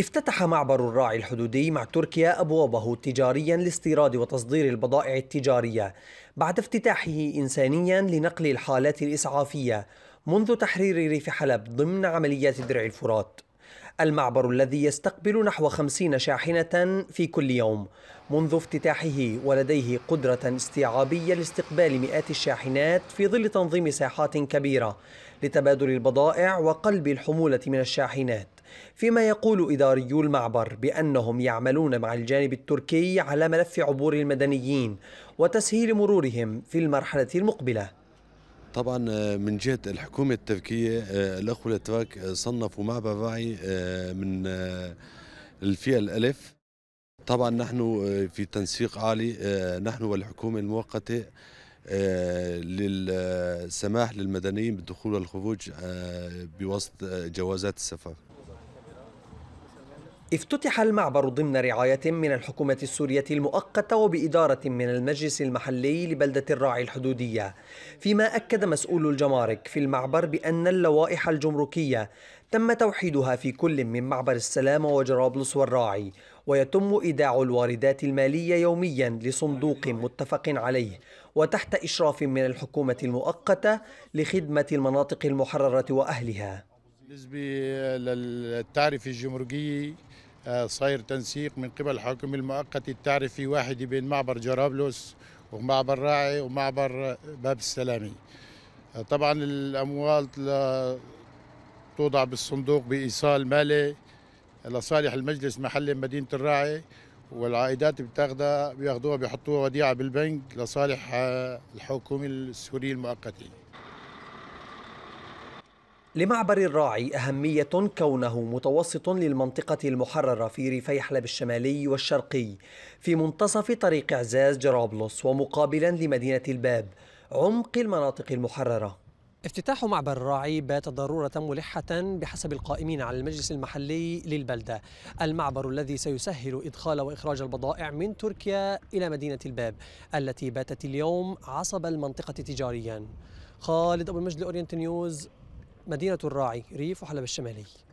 افتتح معبر الراعي الحدودي مع تركيا أبوابه تجاريا لاستيراد وتصدير البضائع التجارية بعد افتتاحه إنسانيا لنقل الحالات الإسعافية منذ تحرير ريف حلب ضمن عمليات درع الفرات المعبر الذي يستقبل نحو خمسين شاحنة في كل يوم منذ افتتاحه ولديه قدرة استيعابية لاستقبال مئات الشاحنات في ظل تنظيم ساحات كبيرة لتبادل البضائع وقلب الحمولة من الشاحنات فيما يقول إداريو المعبر بأنهم يعملون مع الجانب التركي على ملف عبور المدنيين وتسهيل مرورهم في المرحلة المقبلة طبعا آه، من جهه الحكومه التركيه آه، الاخوه الاتراك آه، صنفوا معبر راعي من الفئه الالف طبعا نحن في تنسيق عالي نحن والحكومه المؤقته للسماح للمدنيين بالدخول والخروج بواسطه جوازات السفر افتتح المعبر ضمن رعاية من الحكومة السورية المؤقتة وبإدارة من المجلس المحلي لبلدة الراعي الحدودية فيما أكد مسؤول الجمارك في المعبر بأن اللوائح الجمركية تم توحيدها في كل من معبر السلام وجرابلس والراعي ويتم إيداع الواردات المالية يوميا لصندوق متفق عليه وتحت إشراف من الحكومة المؤقتة لخدمة المناطق المحررة وأهلها بالنسبة للتعرفة الجمركية آه، صاير تنسيق من قبل الحاكم المؤقت التعرفي واحد بين معبر جرابلس ومعبر راعي ومعبر باب السلامي آه، طبعا الأموال توضع بالصندوق بإيصال مالي لصالح المجلس محلي مدينة الراعي والعائدات بتاخدها بياخدوها بيحطوها وديعة بالبنك لصالح آه، الحكومة السورية المؤقتة لمعبر الراعي أهمية كونه متوسط للمنطقة المحررة في ريفي حلب الشمالي والشرقي في منتصف طريق عزاز جرابلس ومقابلا لمدينة الباب عمق المناطق المحررة افتتاح معبر الراعي بات ضرورة ملحة بحسب القائمين على المجلس المحلي للبلدة المعبر الذي سيسهل إدخال وإخراج البضائع من تركيا إلى مدينة الباب التي باتت اليوم عصب المنطقة تجاريا خالد أبو المجد أورينت نيوز مدينة الراعي ريف حلب الشمالي